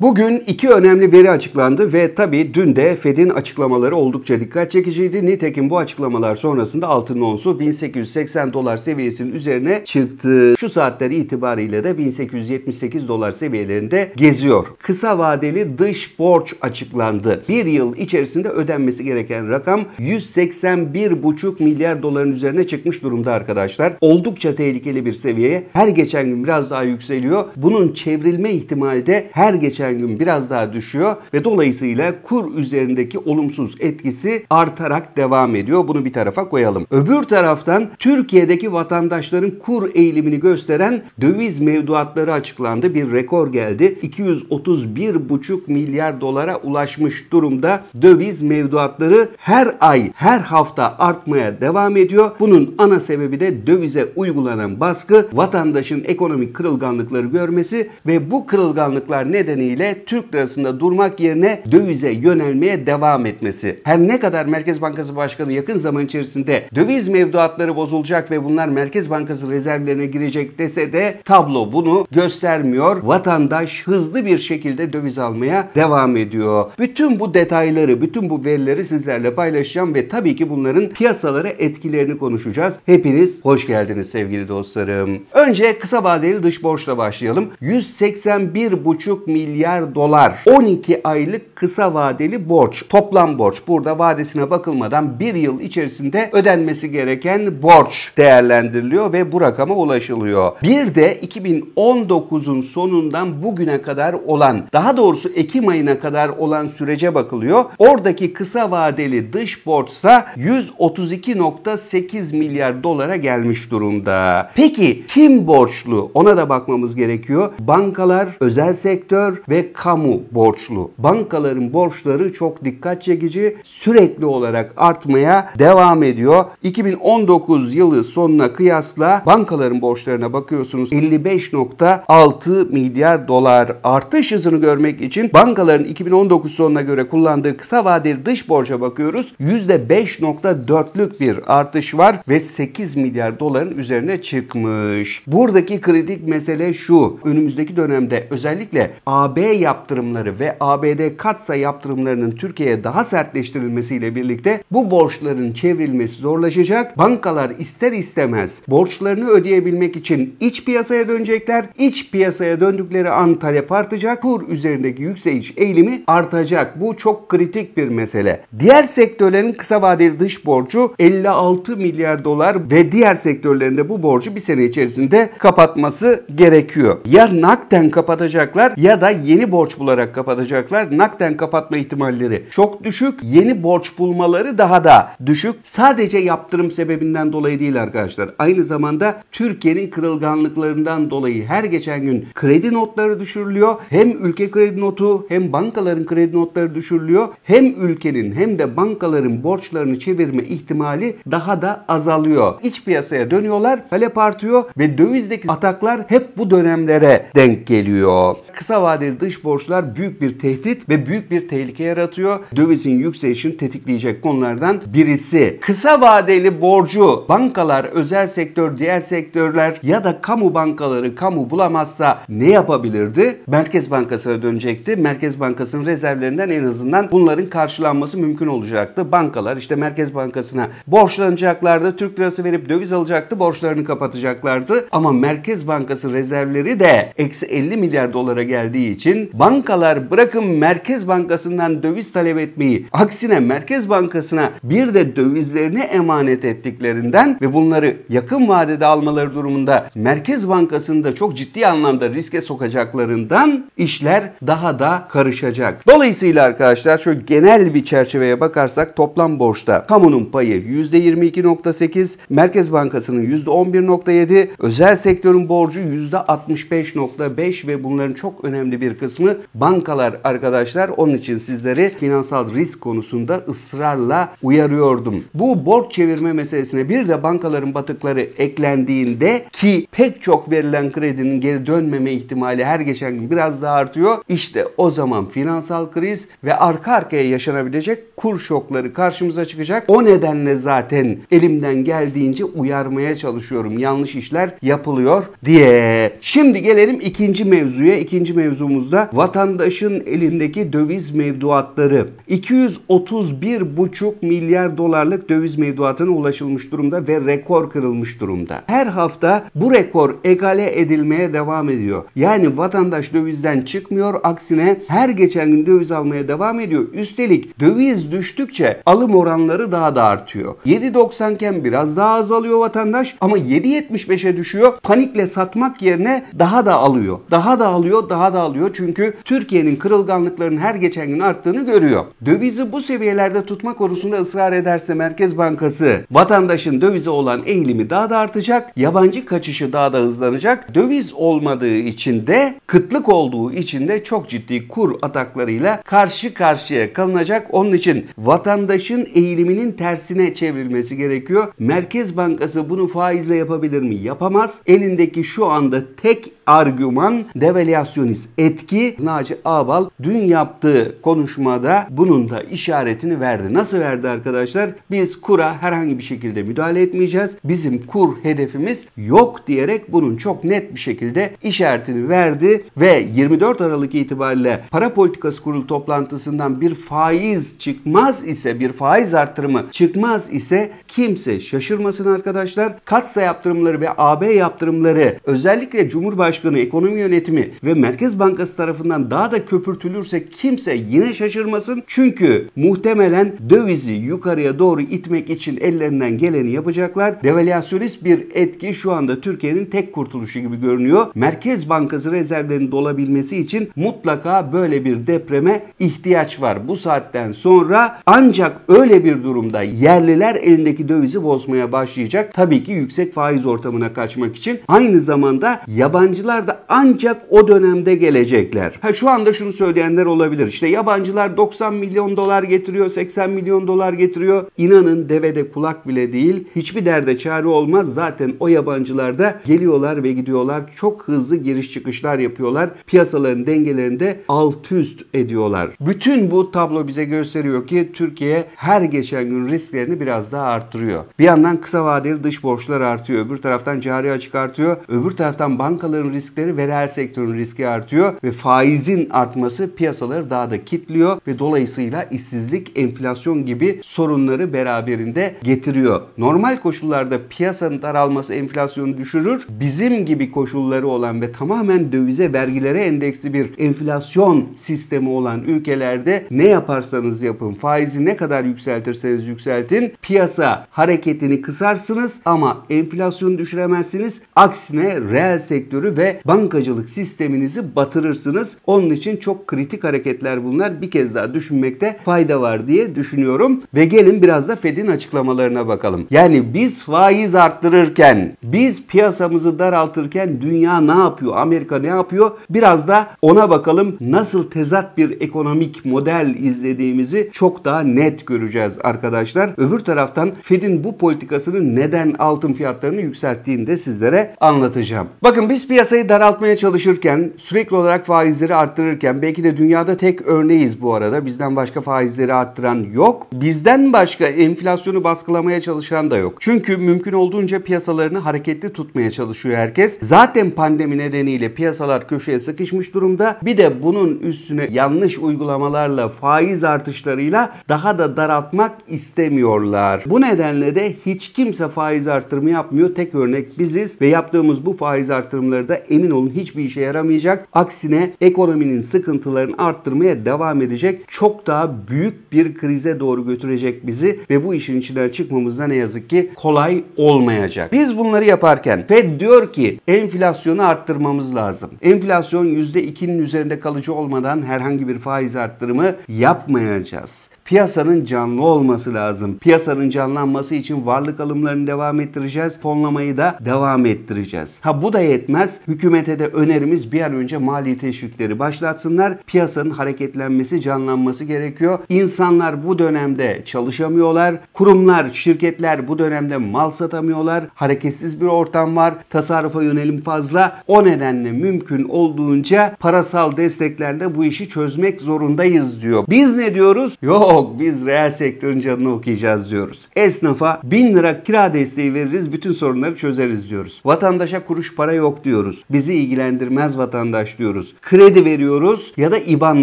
Bugün iki önemli veri açıklandı ve tabii dün de Fed'in açıklamaları oldukça dikkat çekiciydi. Nitekim bu açıklamalar sonrasında altın onsu 1880 dolar seviyesinin üzerine çıktı. Şu saatler itibariyle de 1878 dolar seviyelerinde geziyor. Kısa vadeli dış borç açıklandı. Bir yıl içerisinde ödenmesi gereken rakam 181,5 milyar doların üzerine çıkmış durumda arkadaşlar. Oldukça tehlikeli bir seviyeye her geçen gün biraz daha yükseliyor. Bunun çevrilme ihtimali de her geçen geçen gün biraz daha düşüyor ve dolayısıyla kur üzerindeki olumsuz etkisi artarak devam ediyor. Bunu bir tarafa koyalım. Öbür taraftan Türkiye'deki vatandaşların kur eğilimini gösteren döviz mevduatları açıklandı. Bir rekor geldi. 231,5 milyar dolara ulaşmış durumda döviz mevduatları her ay, her hafta artmaya devam ediyor. Bunun ana sebebi de dövize uygulanan baskı, vatandaşın ekonomik kırılganlıkları görmesi ve bu kırılganlıklar nedeniyle nedeniyle Türk lirasında durmak yerine dövize yönelmeye devam etmesi. Her ne kadar Merkez Bankası Başkanı yakın zaman içerisinde döviz mevduatları bozulacak ve bunlar Merkez Bankası rezervlerine girecek dese de tablo bunu göstermiyor. Vatandaş hızlı bir şekilde döviz almaya devam ediyor. Bütün bu detayları, bütün bu verileri sizlerle paylaşacağım ve tabii ki bunların piyasalara etkilerini konuşacağız. Hepiniz hoş geldiniz sevgili dostlarım. Önce kısa vadeli dış borçla başlayalım. 181,5 milyar milyar dolar 12 aylık kısa vadeli borç. Toplam borç. Burada vadesine bakılmadan bir yıl içerisinde ödenmesi gereken borç değerlendiriliyor ve bu rakama ulaşılıyor. Bir de 2019'un sonundan bugüne kadar olan daha doğrusu Ekim ayına kadar olan sürece bakılıyor. Oradaki kısa vadeli dış borçsa 132.8 milyar dolara gelmiş durumda. Peki kim borçlu? Ona da bakmamız gerekiyor. Bankalar, özel sektör ve ve kamu borçlu. Bankaların borçları çok dikkat çekici sürekli olarak artmaya devam ediyor. 2019 yılı sonuna kıyasla bankaların borçlarına bakıyorsunuz 55.6 milyar dolar artış hızını görmek için bankaların 2019 sonuna göre kullandığı kısa vadeli dış borca bakıyoruz. %5.4'lük bir artış var ve 8 milyar doların üzerine çıkmış. Buradaki kritik mesele şu. Önümüzdeki dönemde özellikle AB yaptırımları ve ABD katsa yaptırımlarının Türkiye'ye daha sertleştirilmesiyle birlikte bu borçların çevrilmesi zorlaşacak. Bankalar ister istemez borçlarını ödeyebilmek için iç piyasaya dönecekler. İç piyasaya döndükleri an talep artacak. Kur üzerindeki yükseliş eğilimi artacak. Bu çok kritik bir mesele. Diğer sektörlerin kısa vadeli dış borcu 56 milyar dolar ve diğer sektörlerinde bu borcu bir sene içerisinde kapatması gerekiyor. Ya nakden kapatacaklar ya da yeni borç bularak kapatacaklar. Nakden kapatma ihtimalleri çok düşük. Yeni borç bulmaları daha da düşük. Sadece yaptırım sebebinden dolayı değil arkadaşlar. Aynı zamanda Türkiye'nin kırılganlıklarından dolayı her geçen gün kredi notları düşürülüyor. Hem ülke kredi notu hem bankaların kredi notları düşürülüyor. Hem ülkenin hem de bankaların borçlarını çevirme ihtimali daha da azalıyor. İç piyasaya dönüyorlar, talep artıyor ve dövizdeki ataklar hep bu dönemlere denk geliyor. Kısa vadeli dış borçlar büyük bir tehdit ve büyük bir tehlike yaratıyor. Dövizin yükselişini tetikleyecek konulardan birisi. Kısa vadeli borcu bankalar, özel sektör, diğer sektörler ya da kamu bankaları kamu bulamazsa ne yapabilirdi? Merkez Bankası'na dönecekti. Merkez Bankası'nın rezervlerinden en azından bunların karşılanması mümkün olacaktı. Bankalar işte Merkez Bankası'na borçlanacaklardı. Türk lirası verip döviz alacaktı. Borçlarını kapatacaklardı. Ama Merkez Bankası rezervleri de eksi 50 milyar dolara geldiği için için bankalar bırakın Merkez Bankası'ndan döviz talep etmeyi aksine Merkez Bankası'na bir de dövizlerini emanet ettiklerinden ve bunları yakın vadede almaları durumunda Merkez Bankası'nı da çok ciddi anlamda riske sokacaklarından işler daha da karışacak. Dolayısıyla arkadaşlar şöyle genel bir çerçeveye bakarsak toplam borçta kamunun payı %22.8, Merkez Bankası'nın %11.7, özel sektörün borcu %65.5 ve bunların çok önemli bir kısmı bankalar arkadaşlar. Onun için sizleri finansal risk konusunda ısrarla uyarıyordum. Bu borç çevirme meselesine bir de bankaların batıkları eklendiğinde ki pek çok verilen kredinin geri dönmeme ihtimali her geçen gün biraz daha artıyor. İşte o zaman finansal kriz ve arka arkaya yaşanabilecek kur şokları karşımıza çıkacak. O nedenle zaten elimden geldiğince uyarmaya çalışıyorum. Yanlış işler yapılıyor diye. Şimdi gelelim ikinci mevzuya. İkinci mevzumuz baktığımızda vatandaşın elindeki döviz mevduatları 231,5 milyar dolarlık döviz mevduatına ulaşılmış durumda ve rekor kırılmış durumda. Her hafta bu rekor egale edilmeye devam ediyor. Yani vatandaş dövizden çıkmıyor aksine her geçen gün döviz almaya devam ediyor. Üstelik döviz düştükçe alım oranları daha da artıyor. 7.90 iken biraz daha azalıyor vatandaş ama 7.75'e düşüyor. Panikle satmak yerine daha da alıyor. Daha da alıyor, daha da alıyor çünkü Türkiye'nin kırılganlıkların her geçen gün arttığını görüyor. Dövizi bu seviyelerde tutma konusunda ısrar ederse Merkez Bankası vatandaşın dövize olan eğilimi daha da artacak, yabancı kaçışı daha da hızlanacak. Döviz olmadığı için de kıtlık olduğu için de çok ciddi kur ataklarıyla karşı karşıya kalınacak. Onun için vatandaşın eğiliminin tersine çevrilmesi gerekiyor. Merkez Bankası bunu faizle yapabilir mi? Yapamaz. Elindeki şu anda tek argüman devalüasyonist etki etki Naci Ağbal dün yaptığı konuşmada bunun da işaretini verdi. Nasıl verdi arkadaşlar? Biz kura herhangi bir şekilde müdahale etmeyeceğiz. Bizim kur hedefimiz yok diyerek bunun çok net bir şekilde işaretini verdi ve 24 Aralık itibariyle para politikası kurulu toplantısından bir faiz çıkmaz ise bir faiz arttırımı çıkmaz ise kimse şaşırmasın arkadaşlar. Katsa yaptırımları ve AB yaptırımları özellikle Cumhurbaşkanı, ekonomi yönetimi ve Merkez Bankası tarafından daha da köpürtülürse kimse yine şaşırmasın. Çünkü muhtemelen dövizi yukarıya doğru itmek için ellerinden geleni yapacaklar. Devalüasyonist bir etki şu anda Türkiye'nin tek kurtuluşu gibi görünüyor. Merkez Bankası rezervlerinin dolabilmesi için mutlaka böyle bir depreme ihtiyaç var. Bu saatten sonra ancak öyle bir durumda yerliler elindeki dövizi bozmaya başlayacak. Tabii ki yüksek faiz ortamına kaçmak için. Aynı zamanda yabancılar da ancak o dönemde gelecek ödeyecekler. Ha şu anda şunu söyleyenler olabilir. İşte yabancılar 90 milyon dolar getiriyor, 80 milyon dolar getiriyor. İnanın devede kulak bile değil. Hiçbir derde çare olmaz. Zaten o yabancılar da geliyorlar ve gidiyorlar. Çok hızlı giriş çıkışlar yapıyorlar. Piyasaların dengelerini de alt üst ediyorlar. Bütün bu tablo bize gösteriyor ki Türkiye her geçen gün risklerini biraz daha arttırıyor. Bir yandan kısa vadeli dış borçlar artıyor. Öbür taraftan cari açık artıyor. Öbür taraftan bankaların riskleri, verel sektörün riski artıyor ve faizin artması piyasaları daha da kitliyor ve dolayısıyla işsizlik, enflasyon gibi sorunları beraberinde getiriyor. Normal koşullarda piyasanın daralması enflasyonu düşürür. Bizim gibi koşulları olan ve tamamen dövize vergilere endeksli bir enflasyon sistemi olan ülkelerde ne yaparsanız yapın, faizi ne kadar yükseltirseniz yükseltin, piyasa hareketini kısarsınız ama enflasyonu düşüremezsiniz. Aksine reel sektörü ve bankacılık sisteminizi batırırsınız bırakırsınız. Onun için çok kritik hareketler bunlar. Bir kez daha düşünmekte fayda var diye düşünüyorum. Ve gelin biraz da Fed'in açıklamalarına bakalım. Yani biz faiz arttırırken, biz piyasamızı daraltırken dünya ne yapıyor? Amerika ne yapıyor? Biraz da ona bakalım nasıl tezat bir ekonomik model izlediğimizi çok daha net göreceğiz arkadaşlar. Öbür taraftan Fed'in bu politikasının neden altın fiyatlarını yükselttiğini de sizlere anlatacağım. Bakın biz piyasayı daraltmaya çalışırken sürekli olarak faizleri arttırırken belki de dünyada tek örneğiz bu arada. Bizden başka faizleri arttıran yok. Bizden başka enflasyonu baskılamaya çalışan da yok. Çünkü mümkün olduğunca piyasalarını hareketli tutmaya çalışıyor herkes. Zaten pandemi nedeniyle piyasalar köşeye sıkışmış durumda. Bir de bunun üstüne yanlış uygulamalarla faiz artışlarıyla daha da daraltmak istemiyorlar. Bu nedenle de hiç kimse faiz artırımı yapmıyor. Tek örnek biziz ve yaptığımız bu faiz artırımları da emin olun hiçbir işe yaramayacak. Aksine yine ekonominin sıkıntılarını arttırmaya devam edecek. Çok daha büyük bir krize doğru götürecek bizi ve bu işin içinden çıkmamızda ne yazık ki kolay olmayacak. Biz bunları yaparken Fed diyor ki enflasyonu arttırmamız lazım. Enflasyon %2'nin üzerinde kalıcı olmadan herhangi bir faiz arttırımı yapmayacağız. Piyasanın canlı olması lazım. Piyasanın canlanması için varlık alımlarını devam ettireceğiz. Fonlamayı da devam ettireceğiz. Ha bu da yetmez. Hükümete de önerimiz bir an önce mali teşvikleri başlatsınlar. Piyasanın hareketlenmesi, canlanması gerekiyor. İnsanlar bu dönemde çalışamıyorlar. Kurumlar, şirketler bu dönemde mal satamıyorlar. Hareketsiz bir ortam var. Tasarrufa yönelim fazla. O nedenle mümkün olduğunca parasal desteklerle bu işi çözmek zorundayız diyor. Biz ne diyoruz? Yo yok biz reel sektörün canını okuyacağız diyoruz. Esnafa 1000 lira kira desteği veririz bütün sorunları çözeriz diyoruz. Vatandaşa kuruş para yok diyoruz. Bizi ilgilendirmez vatandaş diyoruz. Kredi veriyoruz ya da IBAN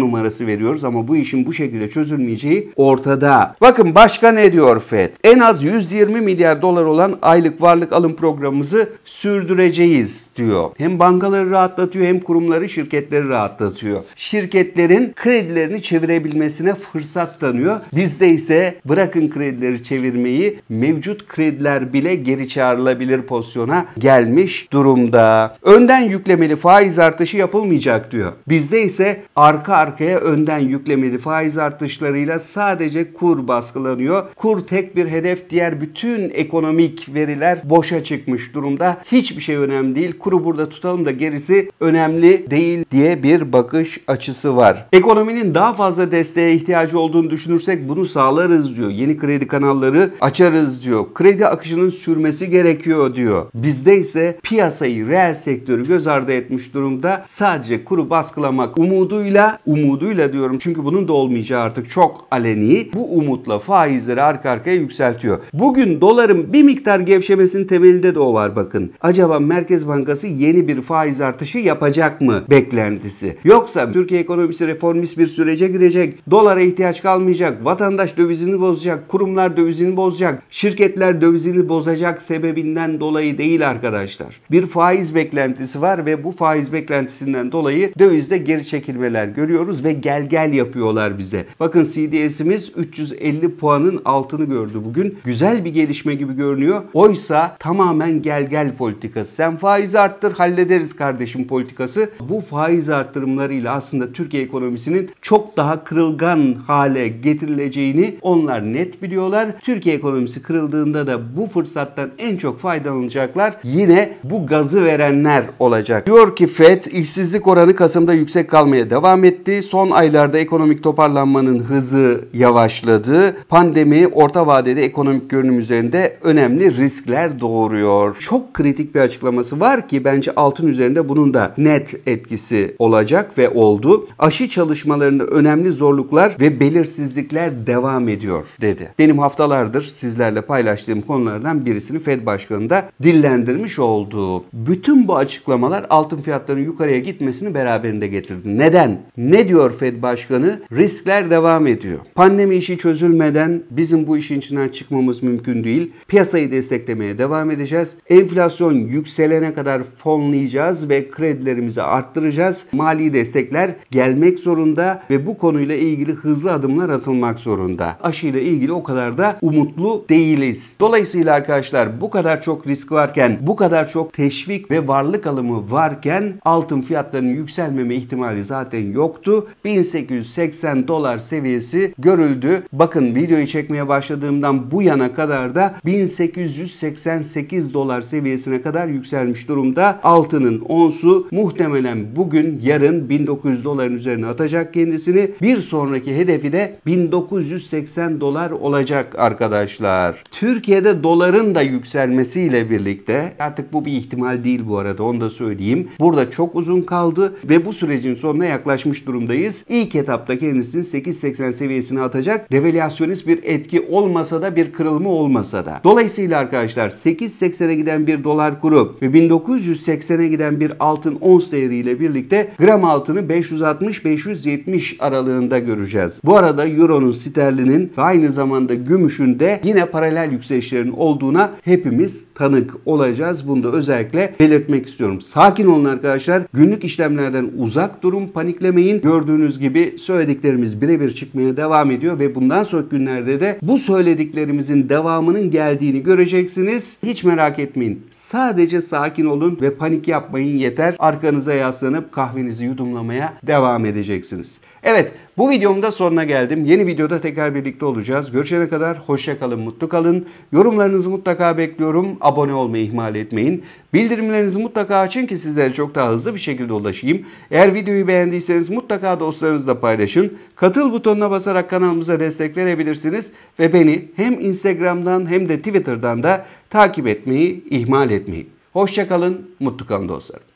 numarası veriyoruz ama bu işin bu şekilde çözülmeyeceği ortada. Bakın başka ne diyor FED? En az 120 milyar dolar olan aylık varlık alım programımızı sürdüreceğiz diyor. Hem bankaları rahatlatıyor hem kurumları şirketleri rahatlatıyor. Şirketlerin kredilerini çevirebilmesine fırsat tanıyor çağırıyor. Bizde ise bırakın kredileri çevirmeyi mevcut krediler bile geri çağrılabilir pozisyona gelmiş durumda. Önden yüklemeli faiz artışı yapılmayacak diyor. Bizde ise arka arkaya önden yüklemeli faiz artışlarıyla sadece kur baskılanıyor. Kur tek bir hedef diğer bütün ekonomik veriler boşa çıkmış durumda. Hiçbir şey önemli değil. Kuru burada tutalım da gerisi önemli değil diye bir bakış açısı var. Ekonominin daha fazla desteğe ihtiyacı olduğunu düşünün sürdürsek bunu sağlarız diyor. Yeni kredi kanalları açarız diyor. Kredi akışının sürmesi gerekiyor diyor. Bizde ise piyasayı, reel sektörü göz ardı etmiş durumda. Sadece kuru baskılamak umuduyla, umuduyla diyorum çünkü bunun da olmayacağı artık çok aleni. Bu umutla faizleri arka arkaya yükseltiyor. Bugün doların bir miktar gevşemesinin temelinde de o var bakın. Acaba Merkez Bankası yeni bir faiz artışı yapacak mı beklentisi? Yoksa Türkiye ekonomisi reformist bir sürece girecek, dolara ihtiyaç kalmayacak bozacak, vatandaş dövizini bozacak, kurumlar dövizini bozacak, şirketler dövizini bozacak sebebinden dolayı değil arkadaşlar. Bir faiz beklentisi var ve bu faiz beklentisinden dolayı dövizde geri çekilmeler görüyoruz ve gel gel yapıyorlar bize. Bakın CDS'imiz 350 puanın altını gördü bugün. Güzel bir gelişme gibi görünüyor. Oysa tamamen gel gel politikası. Sen faiz arttır hallederiz kardeşim politikası. Bu faiz arttırımlarıyla aslında Türkiye ekonomisinin çok daha kırılgan hale gelip getirileceğini onlar net biliyorlar. Türkiye ekonomisi kırıldığında da bu fırsattan en çok faydalanacaklar yine bu gazı verenler olacak. Diyor ki FED işsizlik oranı Kasım'da yüksek kalmaya devam etti. Son aylarda ekonomik toparlanmanın hızı yavaşladı. Pandemi orta vadede ekonomik görünüm üzerinde önemli riskler doğuruyor. Çok kritik bir açıklaması var ki bence altın üzerinde bunun da net etkisi olacak ve oldu. Aşı çalışmalarında önemli zorluklar ve belirsiz belirsizlikler devam ediyor dedi. Benim haftalardır sizlerle paylaştığım konulardan birisini Fed Başkanı da dillendirmiş olduğu Bütün bu açıklamalar altın fiyatlarının yukarıya gitmesini beraberinde getirdi. Neden? Ne diyor Fed Başkanı? Riskler devam ediyor. Pandemi işi çözülmeden bizim bu işin içinden çıkmamız mümkün değil. Piyasayı desteklemeye devam edeceğiz. Enflasyon yükselene kadar fonlayacağız ve kredilerimizi arttıracağız. Mali destekler gelmek zorunda ve bu konuyla ilgili hızlı adımlar atacağız anlatılmak zorunda. Aşıyla ilgili o kadar da umutlu değiliz. Dolayısıyla arkadaşlar bu kadar çok risk varken, bu kadar çok teşvik ve varlık alımı varken altın fiyatlarının yükselmeme ihtimali zaten yoktu. 1880 dolar seviyesi görüldü. Bakın videoyu çekmeye başladığımdan bu yana kadar da 1888 dolar seviyesine kadar yükselmiş durumda. Altının onsu muhtemelen bugün yarın 1900 doların üzerine atacak kendisini. Bir sonraki hedefi de 1980 dolar olacak arkadaşlar. Türkiye'de doların da yükselmesiyle birlikte artık bu bir ihtimal değil bu arada onu da söyleyeyim. Burada çok uzun kaldı ve bu sürecin sonuna yaklaşmış durumdayız. İlk etapta kendisini 8.80 seviyesine atacak. Devalüasyonist bir etki olmasa da bir kırılma olmasa da. Dolayısıyla arkadaşlar 8.80'e giden bir dolar kuru ve 1980'e giden bir altın ons değeriyle birlikte gram altını 560-570 aralığında göreceğiz. Bu arada euro euronun, sterlinin ve aynı zamanda gümüşün de yine paralel yükselişlerin olduğuna hepimiz tanık olacağız. Bunu da özellikle belirtmek istiyorum. Sakin olun arkadaşlar. Günlük işlemlerden uzak durun. Paniklemeyin. Gördüğünüz gibi söylediklerimiz birebir çıkmaya devam ediyor ve bundan sonraki günlerde de bu söylediklerimizin devamının geldiğini göreceksiniz. Hiç merak etmeyin. Sadece sakin olun ve panik yapmayın yeter. Arkanıza yaslanıp kahvenizi yudumlamaya devam edeceksiniz. Evet bu videomda sonuna geldim. Yeni videoda tekrar birlikte olacağız. Görüşene kadar hoşça kalın, mutlu kalın. Yorumlarınızı mutlaka bekliyorum. Abone olmayı ihmal etmeyin. Bildirimlerinizi mutlaka açın ki sizlere çok daha hızlı bir şekilde ulaşayım. Eğer videoyu beğendiyseniz mutlaka dostlarınızla paylaşın. Katıl butonuna basarak kanalımıza destek verebilirsiniz ve beni hem Instagram'dan hem de Twitter'dan da takip etmeyi ihmal etmeyin. Hoşça kalın, mutlu kalın dostlarım.